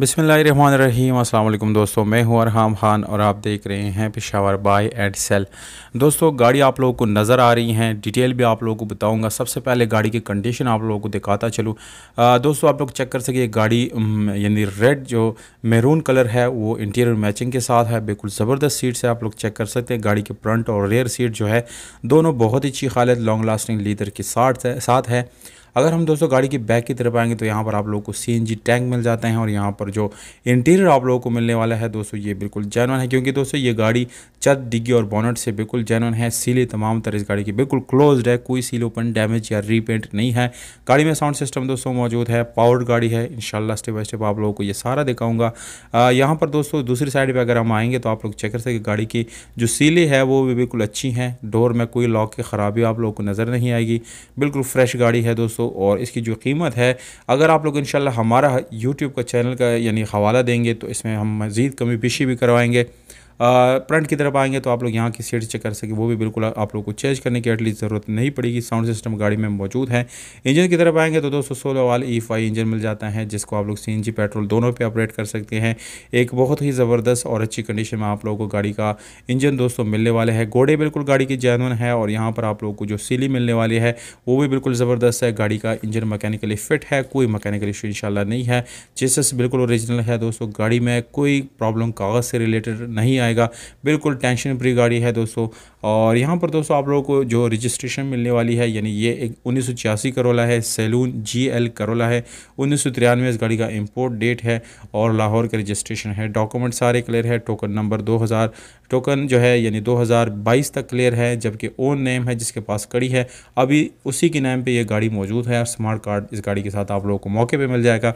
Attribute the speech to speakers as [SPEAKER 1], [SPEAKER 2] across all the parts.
[SPEAKER 1] बिसमीम अल्लाम दोस्तों मैं हूं अरहाम खान और आप देख रहे हैं पेशावर बाय एंड सेल दोस्तों गाड़ी आप लोगों को नज़र आ रही हैं डिटेल भी आप लोगों को बताऊंगा सबसे पहले गाड़ी की कंडीशन आप लोगों को दिखाता चलूँ दोस्तों आप लोग चेक कर सके गाड़ी यानी रेड जो मेरून कलर है वो इंटीरियर मैचिंग के साथ है बिल्कुल ज़बरदस्त सीट्स है आप लोग चेक कर सकते हैं गाड़ी के फ्रंट और रेयर सीट जो है दोनों बहुत ही अच्छी हालत लॉन्ग लास्टिंग लीदर के साथ है अगर हम दोस्तों गाड़ी की बैक की तरफ आएंगे तो यहाँ पर आप लोगों को सी टैंक मिल जाते हैं और यहाँ पर जो इंटीरियर आप लोगों को मिलने वाला है दोस्तों ये बिल्कुल जैनवन है क्योंकि दोस्तों ये गाड़ी चत डिग्गी और बॉनट से बिल्कुल जैनवन है सीले तमाम तरह इस गाड़ी की बिल्कुल क्लोज है कोई सील ओपन डैमेज या रीपेंट नहीं है गाड़ी में साउंड सिस्टम दोस्तों मौजूद है पावर्ड गाड़ी है इन स्टेप बाई स्टेप आप लोगों को ये सारा दिखाऊंगा यहाँ पर दोस्तों दूसरी साइड पर अगर हम आएंगे तो आप लोग चेक कर सकें गाड़ी की जो सीले है वो भी बिल्कुल अच्छी हैं डोर में कोई लॉक की ख़राबी आप लोगों को नज़र नहीं आएगी बिल्कुल फ्रेश गाड़ी है दोस्तों दोस्तों और इसकी जो कीमत है अगर आप लोग इन हमारा यूट्यूब का चैनल का यानी हवाला देंगे तो इसमें हम मज़ीद कमी पेशी भी करवाएँगे फ्रंट की तरफ आएंगे तो आप लोग यहाँ की सीट चेक कर सके वो भी बिल्कुल आप लोग को चेंज करने की एटलीस्ट ज़रूरत नहीं पड़ेगी साउंड सिस्टम गाड़ी में मौजूद है इंजन की तरफ आएंगे तो दो सौ सोलह वाल ई e फाइव इंजन मिल जाता है जिसको आप लोग सी पेट्रोल दोनों पर ऑपरेट कर सकते हैं एक बहुत ही ज़बरदस्त और अच्छी कंडीशन में आप लोगों को गाड़ी का इंजन दोस्तों मिलने वाले हैं घोड़े बिल्कुल गाड़ी की जैनवन है और यहाँ पर आप लोगों को जो सीली मिलने वाली है वो भी बिल्कुल ज़बरदस्त है गाड़ी का इंजन मैकेनिकली फिट है कोई मैकेनिकल इशू इंशाल्लाह नहीं है जिससे बिल्कुल ओरिजिनल है दोस्तों गाड़ी में कोई प्रॉब्लम कागज़ से रिलेटेड नहीं आएगा बिल्कुल टेंशन फ्री गाड़ी है दोस्तों और यहाँ पर दोस्तों आप लोगों को जो रजिस्ट्रेशन मिलने वाली है यानी ये एक उन्नीस करोला है सैलून जी एल करोला है उन्नीस इस गाड़ी का इम्पोर्ट डेट है और लाहौर का रजिस्ट्रेशन है डॉक्यूमेंट सारे क्लियर है टोकन नंबर 2000 टोकन जो है यानी 2022 तक क्लियर है जबकि ओन नेम है जिसके पास कड़ी है अभी उसी के नाम पर यह गाड़ी मौजूद है स्मार्ट कार्ड इस गाड़ी के साथ आप लोगों को मौके पर मिल जाएगा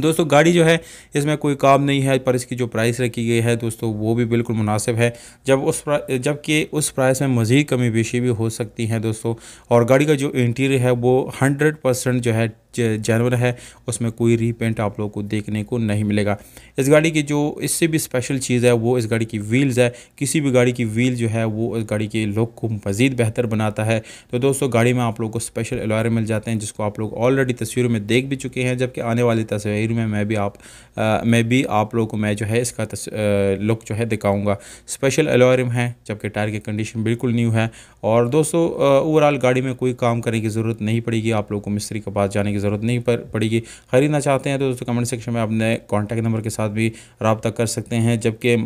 [SPEAKER 1] दोस्तों गाड़ी जो है इसमें कोई काम नहीं है पर इसकी जो प्राइस रखी गई है दोस्तों वो भी बिल्कुल मुनासिब है जब उस जबकि उस प्राइस में मज़ीद कमी बेशी भी हो सकती हैं दोस्तों और गाड़ी का जो इंटीरियर है वो हंड्रेड परसेंट जो है जैनवर है उसमें कोई रीपेंट आप लोगों को देखने को नहीं मिलेगा इस गाड़ी की जो इससे भी स्पेशल चीज़ है वो इस गाड़ी की व्हील्स है किसी भी गाड़ी की व्हील जो है वो इस गाड़ी के लुक को मज़ीद बेहतर बनाता है तो दोस्तों गाड़ी में आप लोगों को स्पेशल एलॉयर मिल जाते हैं जिसको आप लोग ऑलरेडी तस्वीरों में देख भी चुके हैं जबकि आने वाली तस्वीर तस्वीर में मैं भी आप आ, मैं भी आप लोगों को मैं जो है इसका आ, लुक जो है दिखाऊंगा स्पेशल एलोरम है जबकि टायर की कंडीशन बिल्कुल न्यू है और दोस्तों ओवरऑल गाड़ी में कोई काम करने की ज़रूरत नहीं पड़ेगी आप लोगों को मिस्त्री के पास जाने की ज़रूरत नहीं पड़ेगी ख़रीदना चाहते हैं तो दोस्तों कमेंट सेक्शन में अपने कॉन्टैक्ट नंबर के साथ भी रबता कर सकते हैं जबकि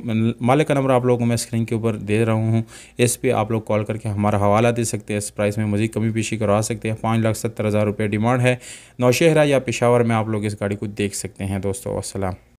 [SPEAKER 1] मालिक का नंबर आप लोगों को मैं स्क्रीन के ऊपर दे रहा हूँ इस पर आप लोग कॉल करके हमारा हवाला दे सकते हैं इस प्राइस में मज़ीद कमी पेशी करवा सकते हैं पाँच लाख सत्तर हज़ार रुपये डिमांड है नौशहरा या पेशावर में आप लोग इस गाड़ी को देख सकते हैं दोस्तों असलम